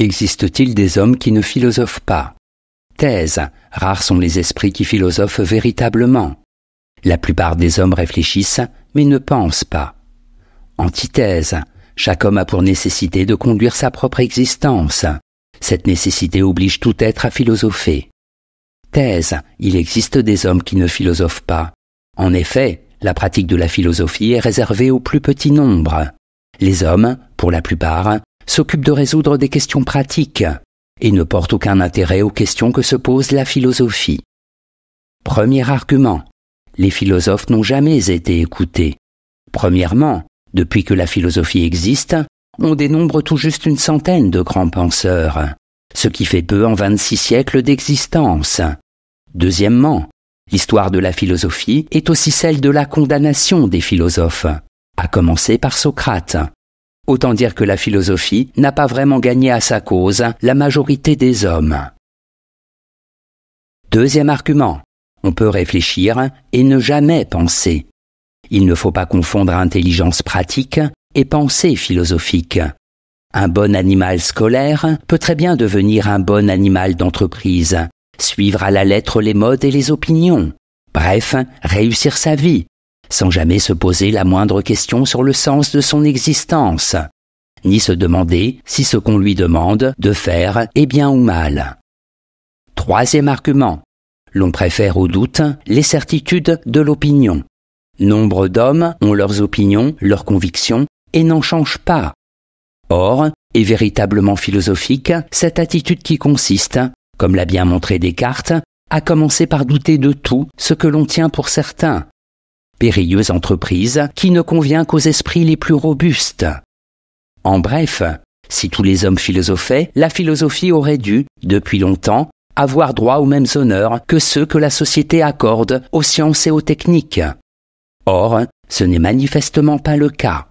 Existe-t-il des hommes qui ne philosophent pas Thèse, rares sont les esprits qui philosophent véritablement. La plupart des hommes réfléchissent, mais ne pensent pas. Antithèse, chaque homme a pour nécessité de conduire sa propre existence. Cette nécessité oblige tout être à philosopher. Thèse, il existe des hommes qui ne philosophent pas. En effet, la pratique de la philosophie est réservée au plus petit nombre. Les hommes, pour la plupart, s'occupe de résoudre des questions pratiques et ne porte aucun intérêt aux questions que se pose la philosophie. Premier argument. Les philosophes n'ont jamais été écoutés. Premièrement, depuis que la philosophie existe, on dénombre tout juste une centaine de grands penseurs, ce qui fait peu en 26 siècles d'existence. Deuxièmement, l'histoire de la philosophie est aussi celle de la condamnation des philosophes, à commencer par Socrate. Autant dire que la philosophie n'a pas vraiment gagné à sa cause la majorité des hommes. Deuxième argument. On peut réfléchir et ne jamais penser. Il ne faut pas confondre intelligence pratique et pensée philosophique. Un bon animal scolaire peut très bien devenir un bon animal d'entreprise, suivre à la lettre les modes et les opinions, bref, réussir sa vie, sans jamais se poser la moindre question sur le sens de son existence, ni se demander si ce qu'on lui demande de faire est bien ou mal. Troisième argument. L'on préfère au doute les certitudes de l'opinion. Nombre d'hommes ont leurs opinions, leurs convictions, et n'en changent pas. Or, est véritablement philosophique cette attitude qui consiste, comme l'a bien montré Descartes, à commencer par douter de tout ce que l'on tient pour certain, périlleuse entreprise qui ne convient qu'aux esprits les plus robustes. En bref, si tous les hommes philosophaient, la philosophie aurait dû, depuis longtemps, avoir droit aux mêmes honneurs que ceux que la société accorde aux sciences et aux techniques. Or, ce n'est manifestement pas le cas.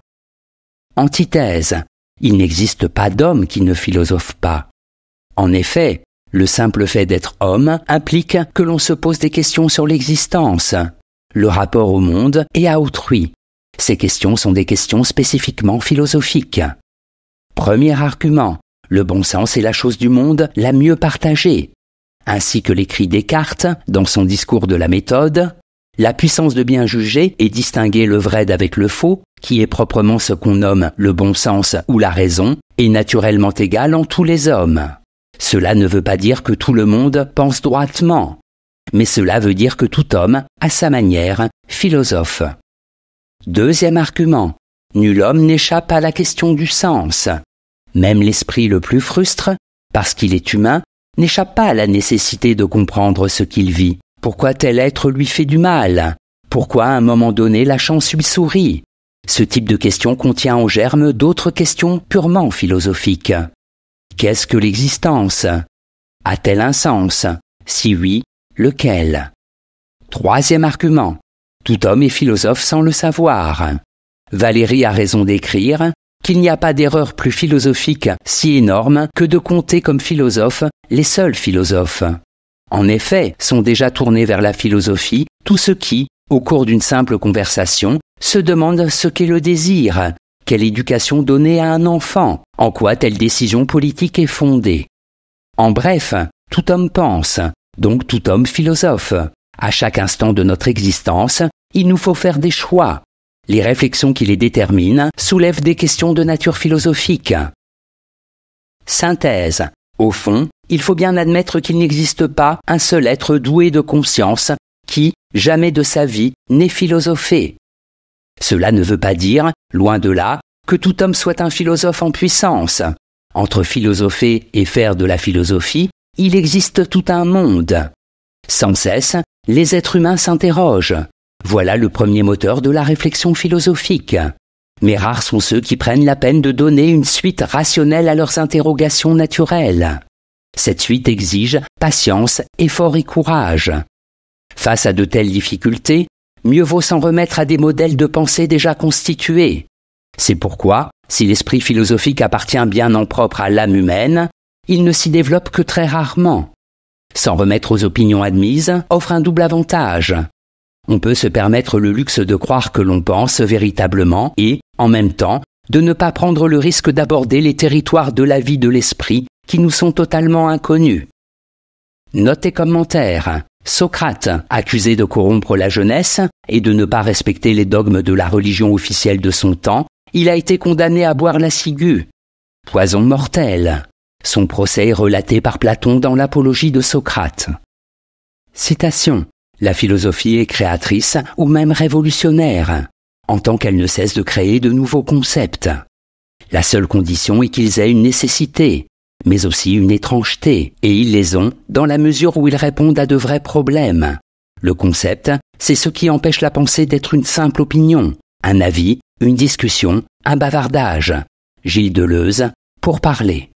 Antithèse. Il n'existe pas d'homme qui ne philosophe pas. En effet, le simple fait d'être homme implique que l'on se pose des questions sur l'existence, le rapport au monde et à autrui. Ces questions sont des questions spécifiquement philosophiques. Premier argument, le bon sens est la chose du monde la mieux partagée. Ainsi que l'écrit Descartes dans son discours de la méthode, la puissance de bien juger et distinguer le vrai d'avec le faux, qui est proprement ce qu'on nomme le bon sens ou la raison, est naturellement égale en tous les hommes. Cela ne veut pas dire que tout le monde pense droitement mais cela veut dire que tout homme, à sa manière, philosophe. Deuxième argument. Nul homme n'échappe à la question du sens. Même l'esprit le plus frustre, parce qu'il est humain, n'échappe pas à la nécessité de comprendre ce qu'il vit. Pourquoi tel être lui fait du mal Pourquoi à un moment donné la chance lui sourit Ce type de question contient en germe d'autres questions purement philosophiques. Qu'est-ce que l'existence A-t-elle un sens Si oui, Lequel Troisième argument. Tout homme est philosophe sans le savoir. Valérie a raison d'écrire qu'il n'y a pas d'erreur plus philosophique si énorme que de compter comme philosophe les seuls philosophes. En effet, sont déjà tournés vers la philosophie tous ceux qui, au cours d'une simple conversation, se demandent ce qu'est le désir, quelle éducation donner à un enfant, en quoi telle décision politique est fondée. En bref, tout homme pense, donc tout homme philosophe. À chaque instant de notre existence, il nous faut faire des choix. Les réflexions qui les déterminent soulèvent des questions de nature philosophique. Synthèse. Au fond, il faut bien admettre qu'il n'existe pas un seul être doué de conscience qui, jamais de sa vie, n'ait philosophé. Cela ne veut pas dire, loin de là, que tout homme soit un philosophe en puissance. Entre philosopher et faire de la philosophie, il existe tout un monde. Sans cesse, les êtres humains s'interrogent. Voilà le premier moteur de la réflexion philosophique. Mais rares sont ceux qui prennent la peine de donner une suite rationnelle à leurs interrogations naturelles. Cette suite exige patience, effort et courage. Face à de telles difficultés, mieux vaut s'en remettre à des modèles de pensée déjà constitués. C'est pourquoi, si l'esprit philosophique appartient bien en propre à l'âme humaine, il ne s'y développe que très rarement. S'en remettre aux opinions admises offre un double avantage. On peut se permettre le luxe de croire que l'on pense véritablement et, en même temps, de ne pas prendre le risque d'aborder les territoires de la vie de l'esprit qui nous sont totalement inconnus. Notez et Socrate, accusé de corrompre la jeunesse et de ne pas respecter les dogmes de la religion officielle de son temps, il a été condamné à boire la ciguë. Poison mortel. Son procès est relaté par Platon dans l'Apologie de Socrate. Citation. La philosophie est créatrice ou même révolutionnaire, en tant qu'elle ne cesse de créer de nouveaux concepts. La seule condition est qu'ils aient une nécessité, mais aussi une étrangeté, et ils les ont dans la mesure où ils répondent à de vrais problèmes. Le concept, c'est ce qui empêche la pensée d'être une simple opinion, un avis, une discussion, un bavardage. Gilles Deleuze, pour parler.